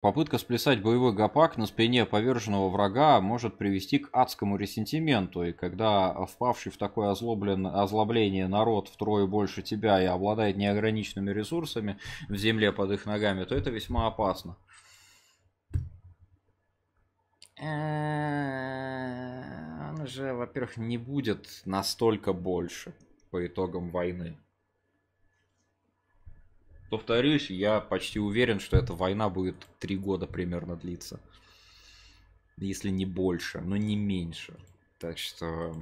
Попытка сплясать боевой гопак на спине поверженного врага может привести к адскому ресентименту, и когда впавший в такое озлоблен, озлобление народ втрое больше тебя и обладает неограниченными ресурсами в земле под их ногами, то это весьма опасно. Он же, во-первых, не будет настолько больше по итогам войны повторюсь, я почти уверен, что эта война будет три года примерно длиться. Если не больше, но не меньше. Так что